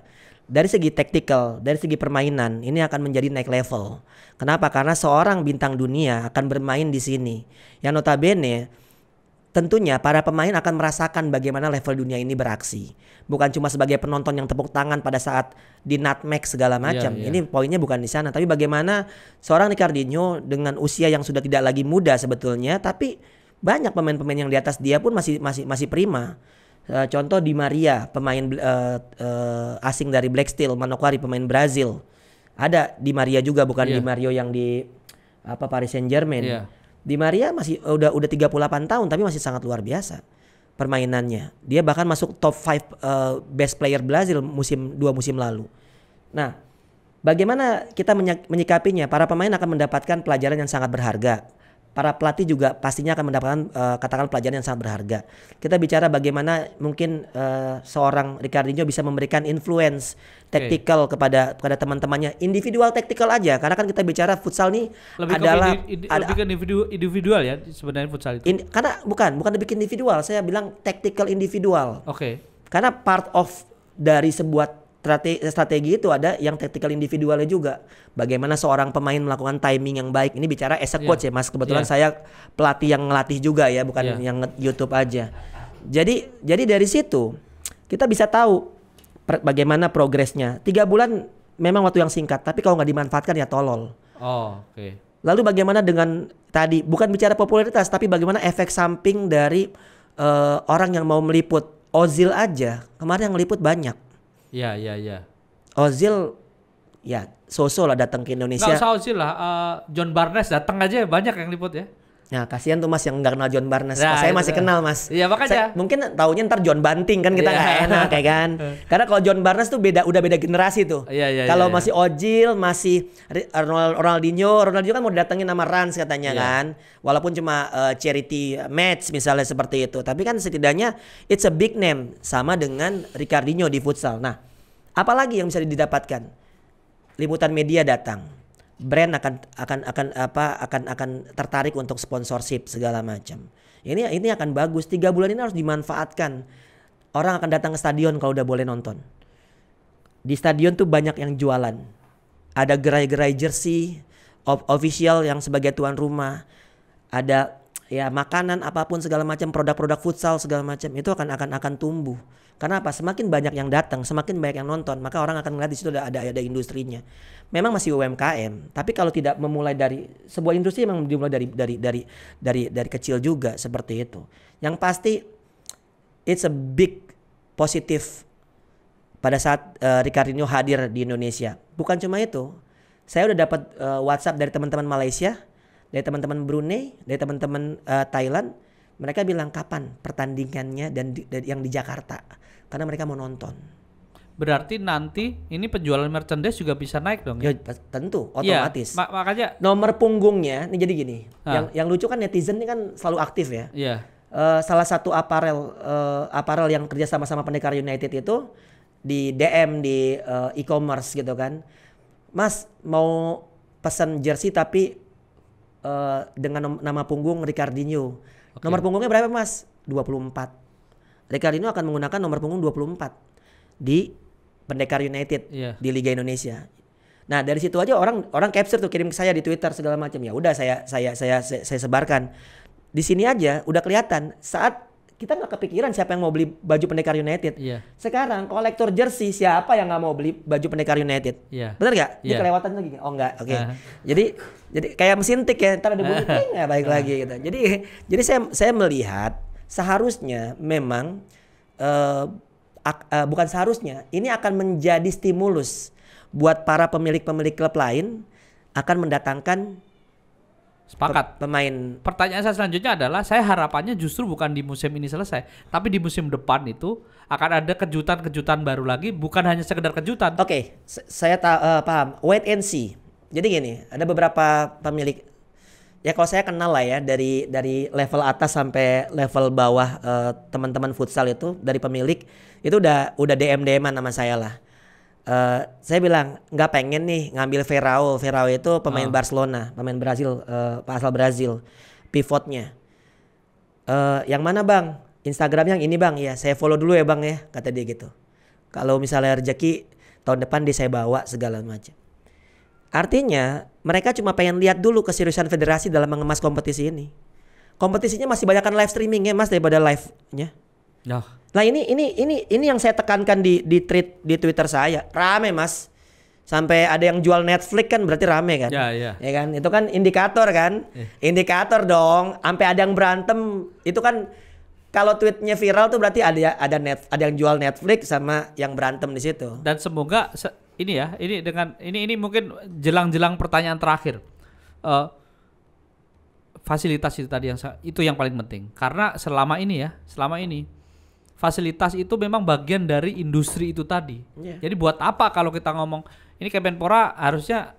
Dari segi taktikal, dari segi permainan, ini akan menjadi naik level. Kenapa? Karena seorang bintang dunia akan bermain di sini. Yang notabene Tentunya para pemain akan merasakan bagaimana level dunia ini beraksi. Bukan cuma sebagai penonton yang tepuk tangan pada saat di nutmeg segala iya, macam. Yeah, yeah. Ini poinnya bukan di sana, tapi bagaimana seorang Ricardinho dengan usia yang sudah tidak lagi muda sebetulnya, tapi banyak pemain-pemain yang di atas dia pun masih masih masih prima. Uh, contoh di Maria, pemain uh, uh, asing dari Black Steel, Manokwari pemain Brazil. Ada di Maria juga bukan yeah. di Mario yang di apa Paris Saint-Germain. Yeah di Maria masih eh, udah udah 38 tahun tapi masih sangat luar biasa permainannya. Dia bahkan masuk top 5 uh, eh, best player Brazil musim dua musim lalu. Nah, bagaimana kita menyikapinya? Para pemain akan mendapatkan pelajaran yang sangat berharga para pelatih juga pastinya akan mendapatkan uh, katakan pelajaran yang sangat berharga. Kita bicara bagaimana mungkin uh, seorang Ricardinho bisa memberikan influence tactical okay. kepada kepada teman-temannya individual tactical aja karena kan kita bicara futsal nih lebih adalah ada, lebih ke individu, individual ya sebenarnya futsal itu. In, karena bukan bukan lebih individual, saya bilang tactical individual. Oke. Okay. Karena part of dari sebuah strategi, strategi itu ada yang tactical individualnya juga. Bagaimana seorang pemain melakukan timing yang baik. Ini bicara as a iya. coach yeah. ya Mas. Kebetulan yeah. saya pelatih yang ngelatih juga ya, bukan yeah. yang YouTube aja. Jadi jadi dari situ kita bisa tahu bagaimana progresnya. Tiga bulan memang waktu yang singkat, tapi kalau nggak dimanfaatkan ya tolol. Oh, Okay. Lalu bagaimana dengan tadi bukan bicara popularitas, tapi bagaimana efek samping dari uh, orang yang mau meliput Ozil aja kemarin yang meliput banyak Iya, iya, iya. Ozil ya sosolah lah datang ke Indonesia. Enggak usah Ozil lah, uh, John Barnes datang aja banyak yang liput ya. Nah, kasihan tuh Mas yang enggak kenal John Barnes. Nah, saya masih kenal, Mas. Iya, makanya. Saya, mungkin tahunya ntar John Banting kan kita enggak iya. yeah. enak kayak kan. [laughs] Karena kalau John Barnes tuh beda udah beda generasi tuh. Iya, yeah, iya. Yeah, kalau yeah, iya. masih Ojil, masih Ronaldinho, Ronaldinho kan mau datengin nama Rans katanya iya. kan. Walaupun cuma uh, charity match misalnya seperti itu, tapi kan setidaknya it's a big name sama dengan Ricardinho di futsal. Nah, apalagi yang bisa didapatkan? Liputan media datang brand akan akan akan apa akan akan tertarik untuk sponsorship segala macam. Ini ini akan bagus. Tiga bulan ini harus dimanfaatkan. Orang akan datang ke stadion kalau udah boleh nonton. Di stadion tuh banyak yang jualan. Ada gerai-gerai jersey of official yang sebagai tuan rumah. Ada ya makanan apapun segala macam, produk-produk futsal segala macam itu akan akan akan tumbuh. Karena apa? Semakin banyak yang datang, semakin banyak yang nonton, maka orang akan melihat di situ ada, ada ada industrinya. Memang masih UMKM, tapi kalau tidak memulai dari sebuah industri memang dimulai dari dari dari dari dari kecil juga seperti itu. Yang pasti it's a big positive pada saat uh, Ricardinho hadir di Indonesia. Bukan cuma itu, saya udah dapat uh, WhatsApp dari teman-teman Malaysia, dari teman-teman Brunei, dari teman-teman uh, Thailand. Mereka bilang kapan pertandingannya dan, di, dan yang di Jakarta karena mereka mau nonton. Berarti nanti ini penjualan merchandise juga bisa naik dong ya? ya tentu, iya, otomatis. Ya, makanya nomor punggungnya, ini jadi gini. Ha. Ah. Yang yang lucu kan netizen ini kan selalu aktif ya. Iya. Uh, salah satu aparel uh, aparel yang kerja sama sama Pendekar United itu di DM di uh, e-commerce gitu kan. Mas mau pesan jersey tapi uh, dengan nama punggung Ricardinho. Okay. Nomor punggungnya berapa Mas? 24 Ricardinho akan menggunakan nomor punggung 24 di Pendekar United yeah. di Liga Indonesia. Nah, dari situ aja orang orang capture tuh kirim ke saya di Twitter segala macam. Ya udah saya, saya saya saya saya sebarkan. Di sini aja udah kelihatan saat kita nggak kepikiran siapa yang mau beli baju pendekar United. Yeah. Sekarang kolektor jersey siapa yang nggak mau beli baju pendekar United? Yeah. Bener nggak? Yeah. Ini iya. kelewatan lagi? Oh nggak. Oke. Okay. Uh. Jadi jadi kayak mesin tik ya. Ntar ada bunyi ya, baik uh. lagi gitu. Jadi jadi saya saya melihat seharusnya memang uh, ak, uh, bukan seharusnya ini akan menjadi stimulus buat para pemilik-pemilik klub lain akan mendatangkan Sepakat. Pe pemain. Pertanyaan saya selanjutnya adalah saya harapannya justru bukan di musim ini selesai, tapi di musim depan itu akan ada kejutan-kejutan baru lagi, bukan hanya sekedar kejutan. Oke, okay. saya uh, paham. Wait and see. Jadi gini, ada beberapa pemilik ya kalau saya kenal lah ya dari dari level atas sampai level bawah uh, teman-teman futsal itu dari pemilik itu udah udah DM DM nama saya lah. Uh, saya bilang nggak pengen nih ngambil Ferrao. Ferrao itu pemain oh. Barcelona, pemain Brazil, uh, asal Brazil, pivotnya. Uh, yang mana bang? Instagram yang ini bang ya. Saya follow dulu ya bang ya, kata dia gitu. Kalau misalnya rezeki tahun depan dia saya bawa segala macam. Artinya mereka cuma pengen lihat dulu keseriusan federasi dalam mengemas kompetisi ini. Kompetisinya masih banyakkan live streaming ya Mas daripada live-nya. Nah. nah ini ini ini ini yang saya tekankan di di tweet di Twitter saya. Rame Mas. Sampai ada yang jual Netflix kan berarti rame kan? Iya ya. ya kan? Itu kan indikator kan? Eh. Indikator dong. Sampai ada yang berantem itu kan kalau tweetnya viral tuh berarti ada ada net ada yang jual Netflix sama yang berantem di situ. Dan semoga se ini ya, ini dengan ini ini mungkin jelang-jelang pertanyaan terakhir. Uh, fasilitas itu tadi yang itu yang paling penting karena selama ini ya, selama ini fasilitas itu memang bagian dari industri itu tadi. Yeah. Jadi buat apa kalau kita ngomong ini Kemenpora harusnya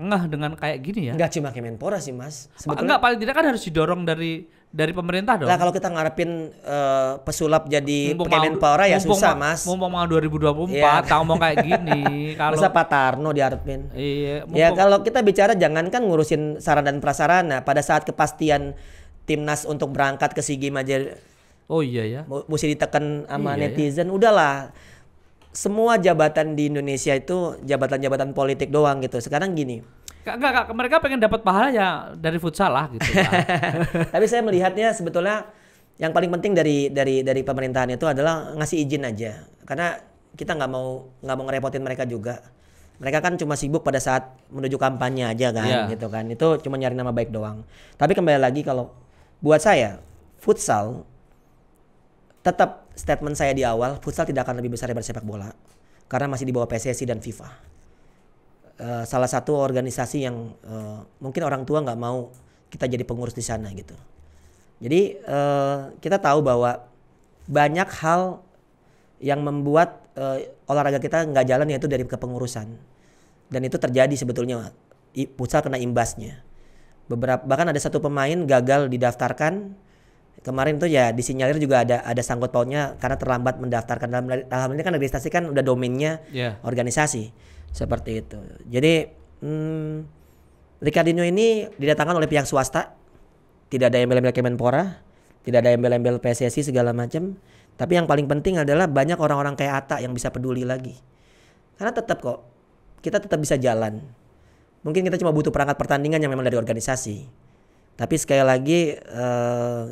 ngeh dengan kayak gini ya? Enggak cuma Kemenpora sih, Mas. Sebetulnya... Enggak paling tidak kan harus didorong dari dari pemerintah dong. Lah kalau kita ngarepin uh, pesulap jadi mumpung Kemenpora ya mumpung susah, Mas. Mumpung mau 2024 iya. tahu mau kayak gini. [laughs] kalau Masa Pak Tarno diharapin. Iya, ya, mumpung... Ya kalau kita bicara jangan kan ngurusin sarana dan prasarana pada saat kepastian timnas untuk berangkat ke Sigi aja Oh iya ya. Mesti ditekan sama iya, ya. netizen. Iya. Udahlah. Semua jabatan di Indonesia itu jabatan-jabatan politik doang gitu. Sekarang gini Enggak, enggak, Mereka pengen dapat pahala ya dari futsal lah gitu. [laughs] Tapi saya melihatnya sebetulnya yang paling penting dari dari dari pemerintahan itu adalah ngasih izin aja. Karena kita nggak mau nggak mau ngerepotin mereka juga. Mereka kan cuma sibuk pada saat menuju kampanye aja kan, yeah. gitu kan. Itu cuma nyari nama baik doang. Tapi kembali lagi kalau buat saya futsal tetap statement saya di awal futsal tidak akan lebih besar daripada sepak bola karena masih di bawah PSSI dan FIFA Eh, salah satu organisasi yang uh, mungkin orang tua nggak mau kita jadi pengurus di sana gitu. Jadi uh, kita tahu bahwa banyak hal yang membuat uh, olahraga kita nggak jalan yaitu dari kepengurusan dan itu terjadi sebetulnya pusat kena imbasnya. Beberapa bahkan ada satu pemain gagal didaftarkan kemarin tuh ya disinyalir juga ada ada sangkut pautnya karena terlambat mendaftarkan dalam dalam ini kan registrasi kan udah domainnya yeah. organisasi seperti itu jadi hmm, Ricardinho ini didatangkan oleh pihak swasta tidak ada embel-embel Kemenpora tidak ada embel-embel PSSI segala macam tapi yang paling penting adalah banyak orang-orang kayak Ata yang bisa peduli lagi karena tetap kok kita tetap bisa jalan mungkin kita cuma butuh perangkat pertandingan yang memang dari organisasi tapi sekali lagi eh,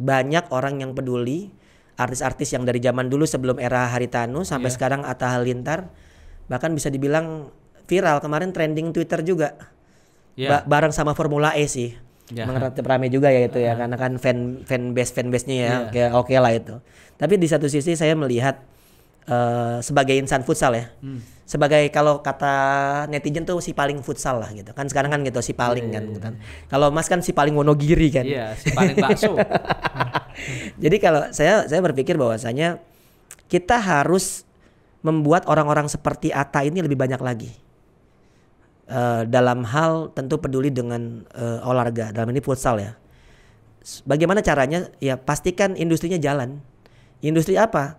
banyak orang yang peduli artis-artis yang dari zaman dulu sebelum era Haritanu sampai yeah. sekarang Atta Halintar bahkan bisa dibilang viral kemarin trending Twitter juga yeah. ba bareng sama Formula E sih yeah. mengerti rame juga ya itu uh. ya iya. karena kan fan fan base fan base nya ya yeah. oke okay lah itu tapi di satu sisi saya melihat uh, sebagai insan futsal ya hmm. sebagai kalau kata netizen tuh si paling futsal lah gitu kan sekarang kan gitu si paling yeah, kan yeah, gitu kan. Iya. kalau mas kan si paling wonogiri kan yeah, si paling bakso [laughs] jadi kalau saya saya berpikir bahwasanya kita harus membuat orang-orang seperti Atta ini lebih banyak lagi. Uh, dalam hal tentu peduli dengan uh, olahraga, dalam ini futsal ya. Bagaimana caranya? Ya pastikan industrinya jalan. Industri apa?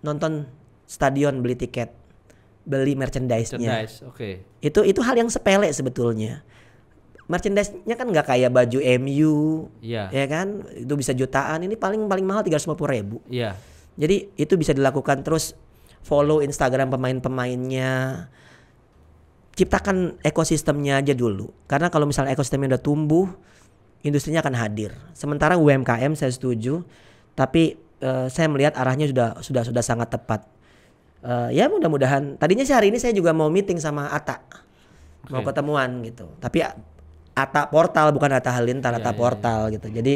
Nonton stadion, beli tiket, beli merchandise-nya. Merchandise, Okay. Itu itu hal yang sepele sebetulnya. Merchandise-nya kan nggak kayak baju MU, yeah. ya kan? Itu bisa jutaan. Ini paling paling mahal tiga ratus ribu. Yeah. Jadi itu bisa dilakukan terus follow Instagram pemain-pemainnya ciptakan ekosistemnya aja dulu karena kalau misalnya ekosistemnya udah tumbuh industrinya akan hadir sementara UMKM saya setuju tapi uh, saya melihat arahnya sudah sudah sudah sangat tepat uh, ya mudah-mudahan tadinya sih hari ini saya juga mau meeting sama Ata okay. mau ketemuan gitu tapi Ata portal bukan Ata Halilintar Ata iya, yeah, portal yeah. gitu jadi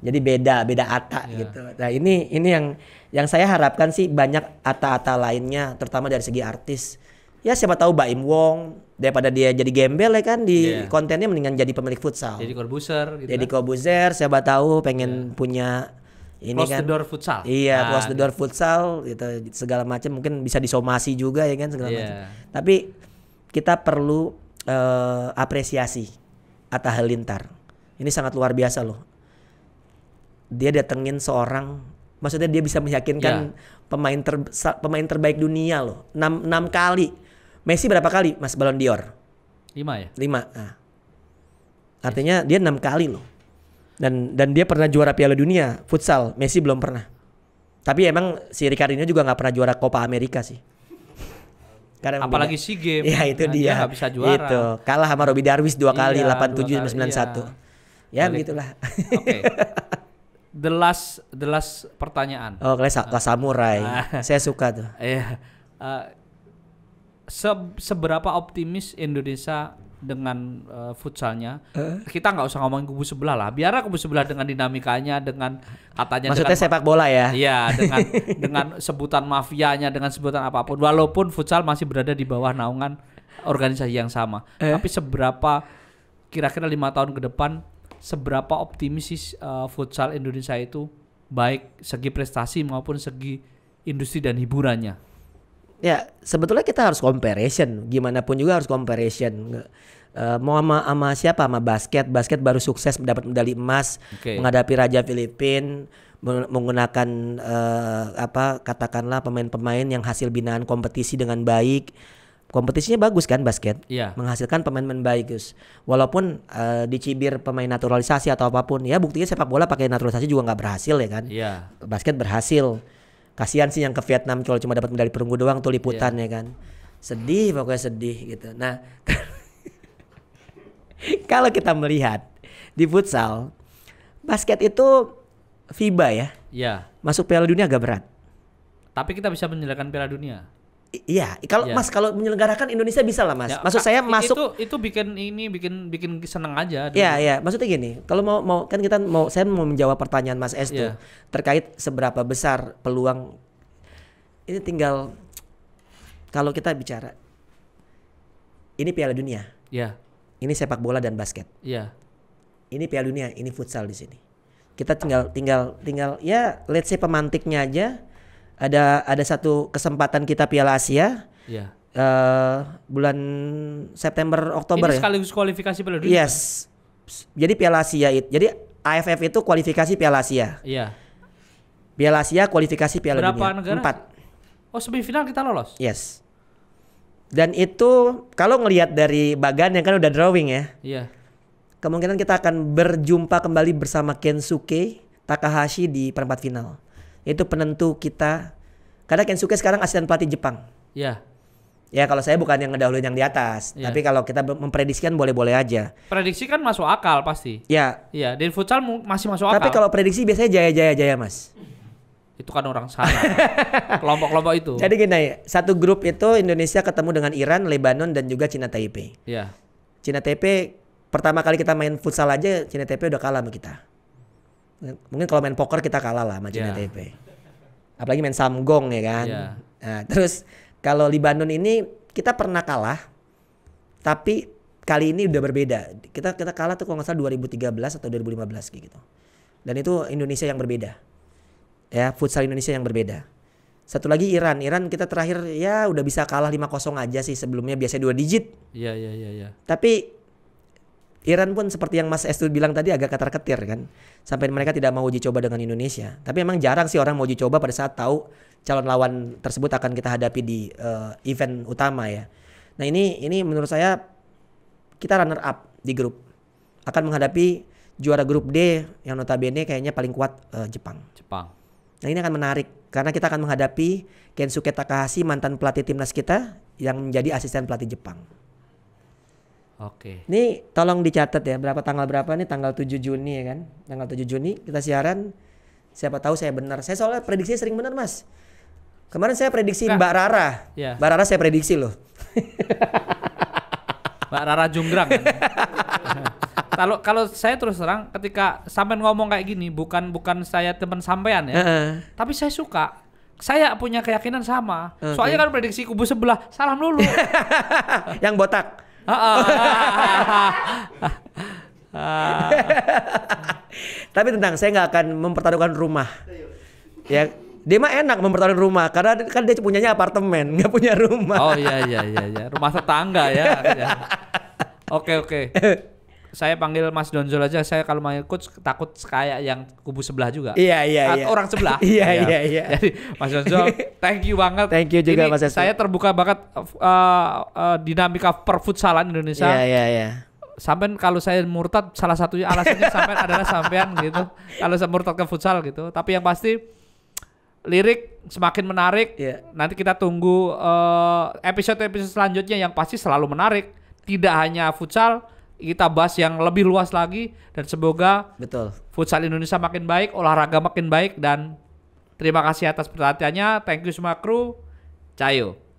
jadi beda, beda ata yeah. gitu. Nah, ini ini yang yang saya harapkan sih banyak ata-ata lainnya terutama dari segi artis. Ya siapa tahu Baim Wong daripada dia jadi gembel ya kan di yeah. kontennya mendingan jadi pemilik futsal. Jadi korbuser gitu. Jadi kan? korbuser siapa tahu pengen yeah. punya ini close kan, the door futsal. Iya, nah, close the gitu. door futsal gitu segala macam mungkin bisa disomasi juga ya kan segala yeah. macam. Tapi kita perlu uh, apresiasi Atta Halilintar. Ini sangat luar biasa loh dia datengin seorang maksudnya dia bisa meyakinkan yeah. pemain ter pemain terbaik dunia loh 6 6 kali. Messi berapa kali Mas Ballon d'Or? 5 ya? 5. Nah. Artinya yes. dia 6 kali loh. Dan dan dia pernah juara Piala Dunia futsal, Messi belum pernah. Tapi emang si Ricardinho juga nggak pernah juara Copa America sih. Karena apalagi si game. Iya, itu nah, dia. dia bisa juara. Itu. Kalah sama Robi Darwis dua kali iya, 87 91. Iya. Ya, begitulah. Oke. Okay. [laughs] the last the last pertanyaan. Oh, kelas uh, samurai. Uh, [laughs] Saya suka tuh. [laughs] Iya. Uh, se seberapa optimis Indonesia dengan uh, futsalnya? Uh. Kita nggak usah ngomongin kubu sebelah lah. Biar kubu sebelah dengan dinamikanya, dengan katanya. Maksudnya dengan, sepak bola ya? Iya, [laughs] dengan dengan sebutan mafianya, dengan sebutan apapun. Walaupun futsal masih berada di bawah naungan organisasi yang sama. Uh. Tapi seberapa kira-kira lima tahun ke depan seberapa optimis sih uh, futsal Indonesia itu baik segi prestasi maupun segi industri dan hiburannya? Ya sebetulnya kita harus comparison, gimana pun juga harus comparison. Uh, mau sama, siapa? Sama basket, basket baru sukses mendapat medali emas, okay. menghadapi Raja Filipina menggunakan uh, apa katakanlah pemain-pemain yang hasil binaan kompetisi dengan baik kompetisinya bagus kan basket, yeah. menghasilkan pemain-pemain baik Walaupun uh, dicibir pemain naturalisasi atau apapun, ya buktinya sepak bola pakai naturalisasi juga nggak berhasil ya kan. Yeah. Basket berhasil. Kasihan sih yang ke Vietnam kalau cuma dapat medali perunggu doang tuh liputan yeah. ya kan. Sedih pokoknya sedih gitu. Nah [laughs] kalau kita melihat di futsal, basket itu FIBA ya. yeah. Masuk Piala Dunia agak berat. Tapi kita bisa menyelesaikan Piala Dunia. Iya, kalau ya. Mas kalau menyelenggarakan Indonesia bisa lah Mas. Ya, Maksud saya itu, masuk itu bikin ini bikin bikin seneng aja. Iya, iya. Maksudnya gini, kalau mau mau kan kita mau saya mau menjawab pertanyaan Mas S ya. tuh iya. terkait seberapa besar peluang ini tinggal kalau kita bicara ini Piala Dunia. Iya. Ini sepak bola dan basket. Iya. Ini Piala Dunia, ini futsal di sini. Kita tinggal tinggal tinggal ya let's say pemantiknya aja ada ada satu kesempatan kita Piala Asia. Iya. Uh, bulan September Oktober Ini ya. sekaligus kualifikasi Piala Dunia. Yes. Jadi Piala Asia itu. Jadi AFF itu kualifikasi Piala Asia. Iya. Piala Asia kualifikasi Piala Berapa Dunia. negara? Empat. Oh semifinal kita lolos. Yes. Dan itu kalau ngelihat dari Bagan yang kan udah drawing ya. Iya. Kemungkinan kita akan berjumpa kembali bersama Kensuke Takahashi di perempat final itu penentu kita karena Kensuke sekarang asisten pelatih Jepang. ya Ya kalau saya bukan yang ngedahuluin yang di atas, ya. tapi kalau kita memprediksikan boleh-boleh aja. Prediksi kan masuk akal pasti. Ya. ya dan futsal masih masuk tapi akal. Tapi kalau prediksi biasanya jaya-jaya-jaya, Mas. Itu kan orang sana. [laughs] Kelompok-kelompok itu. Jadi gini, satu grup itu Indonesia ketemu dengan Iran, Lebanon dan juga Cina Taipei. Iya. Cina Taipei pertama kali kita main futsal aja Cina Taipei udah kalah sama kita mungkin kalau main poker kita kalah lah macam yeah. TP. Apalagi main samgong ya kan. Yeah. Nah, terus kalau Libanon ini kita pernah kalah tapi kali ini udah berbeda. Kita kita kalah tuh kalau nggak salah 2013 atau 2015 kayak gitu. Dan itu Indonesia yang berbeda. Ya, futsal Indonesia yang berbeda. Satu lagi Iran. Iran kita terakhir ya udah bisa kalah 5-0 aja sih sebelumnya biasanya dua digit. Iya, yeah, iya, yeah, iya, yeah, iya. Tapi Iran pun seperti yang Mas Estu bilang tadi agak ketar-ketir kan. Sampai mereka tidak mau uji coba dengan Indonesia. Tapi memang jarang sih orang mau uji coba pada saat tahu calon lawan tersebut akan kita hadapi di uh, event utama ya. Nah ini ini menurut saya kita runner up di grup. Akan menghadapi juara grup D yang notabene kayaknya paling kuat uh, Jepang. Jepang. Nah ini akan menarik karena kita akan menghadapi Kensuke Takahashi mantan pelatih timnas kita yang menjadi asisten pelatih Jepang. Oke. Okay. Ini tolong dicatat ya, berapa tanggal berapa nih tanggal 7 Juni ya kan? Tanggal 7 Juni kita siaran. Siapa tahu saya benar. Saya soalnya prediksi sering benar, Mas. Kemarin saya prediksi nah. Mbak Rara. Ya. Mbak Rara saya prediksi loh. [laughs] Mbak Rara Junggrang. [laughs] Kan? kalau saya terus terang ketika sampai ngomong kayak gini bukan bukan saya teman sampean ya. Uh -uh. Tapi saya suka. Saya punya keyakinan sama. Okay. Soalnya kan prediksi kubu sebelah salam dulu. [laughs] Yang botak. [laughs] Tapi tentang saya nggak akan mempertaruhkan rumah. Ya, dia mah enak mempertaruhkan rumah karena kan dia punyanya apartemen, nggak punya rumah. Oh iya iya iya iya, rumah tetangga ya. [laughs] Oke oke saya panggil Mas Donzol aja. Saya kalau main coach takut kayak yang kubu sebelah juga. Iya iya iya. Orang sebelah. [laughs] Iya, iya iya iya. Jadi Mas Donzol, [laughs] thank you banget. Thank you juga Ini Mas Saya terbuka banget uh, uh, dinamika perfutsalan Indonesia. Iya iya iya sampean kalau saya murtad salah satunya alasannya sampai [laughs] adalah sampean gitu kalau saya murtad ke futsal gitu tapi yang pasti lirik semakin menarik yeah. nanti kita tunggu episode uh, episode -episode selanjutnya yang pasti selalu menarik tidak hanya futsal kita bahas yang lebih luas lagi dan semoga betul futsal Indonesia makin baik, olahraga makin baik dan terima kasih atas perhatiannya. Thank you semua kru. Cayo.